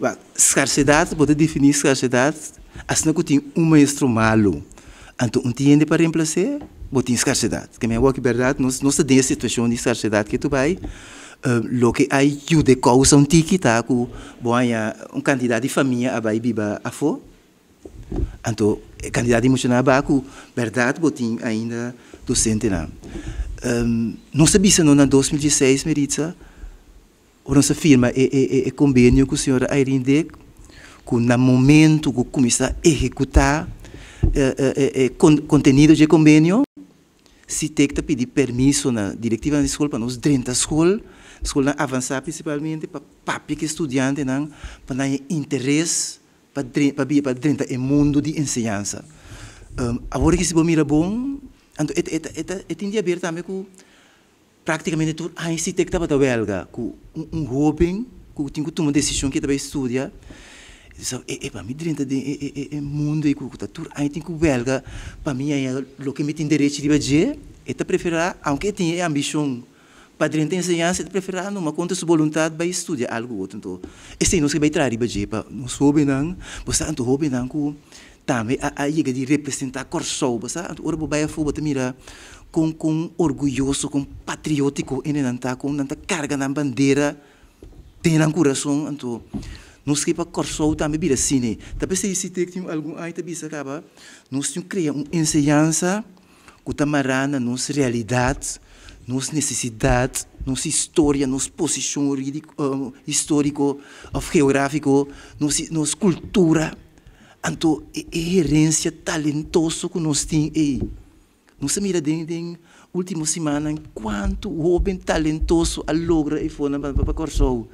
Well, scarsidade, pode definir scarsidade, assim que tem um malo Então, um tiende para reemplaçar, botin scarsidade. Que é que verdade, não se tem a situação de scarsidade que tu vai, uh, lo que ajuda causa um tique, tá com boa ah, um candidato de família a vai biba a fo. Então, eh, candidato emocional ba com verdade, botin ainda docente ah, na. Um, nós sabíamos no na 2016, Meritza, o se firma é, é, é, é convênio com o senhor Airindec, que no momento que começa a executar é, é, é, contenido de convênio, se tem que pedir permissão na diretiva da escola, para nós 30 escolas escola, a escola avançar principalmente para papi que estudante, não, para não interesse para, para, para dentro do mundo de ensinança. Um, agora que se bom mira bom, então, é, é, é, é, é, é, é, é, é, é, é, praticamente tudo ah, a insiste que estava da belga com um jovem que tinha que tomar decisão que estava estudia so, é e para mim dentro de e, e, e mundo e cultura tá tudo aí tem que belga para mim é o que me tipo, é, tá tem direito é, de fazer e é, tá preferir aunque tenha ambição ah, para dentro de ensinança ele preferir numa conta sua vontade para estudar algo outro então esse não se vai trazer fazer tipo, para não soube não você não soube não com também a, a de representar Corsoba, sabe? Ora, o Baia Fuba também com, com orgulhoso, com patriótico, e não com tanta carga na bandeira, tem no coração, então, não se para Corsoba também vira cine. Talvez se esse tinha algum aí também se acaba, nós temos cria uma enseñança com tamarana, nossa realidade, nossa necessidade, nossa história, nossa posição eh, histórico, geográfico, nossa, nossa cultura, então, é herência talentoso que nós temos. Nós mira na última semana quanto homem talentoso a logra e foi para Corsou.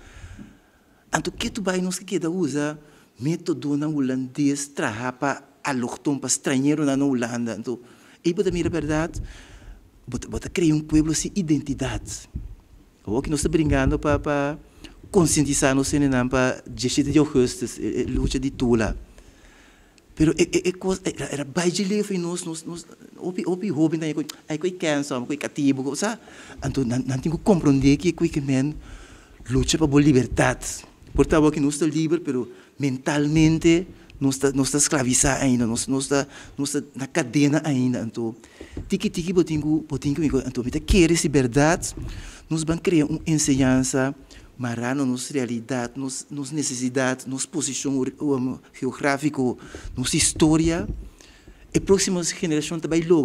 Então, que tu vai nos que usar? usa método na holandês para alocton para estrangeiro na Holanda. Então, e bota mira verdade, bota, bota criar um povo sem identidade. O oh, que nós estamos brincando para, conscientizar nós para 17 de agosto, eh, eh, luta de Tula. Pero e e ko era baijile fe nos nos nos opi opi hobi na né? ko ai ko cancer ko katibo ko sa anto nanti ko comprender que ko que men lucha pa bol libertad. Portava que nós está livre, pero mentalmente nós está nós está escravizado ainda, nós nós está nós está na cadena ainda. anto tiki tiki botingo botingo então, me querer liberdade, nós vamos criar uma ensinança marano nos realidade, nos, nos necessidade, nos posição geográfico, nos história, e próximas gerações também logo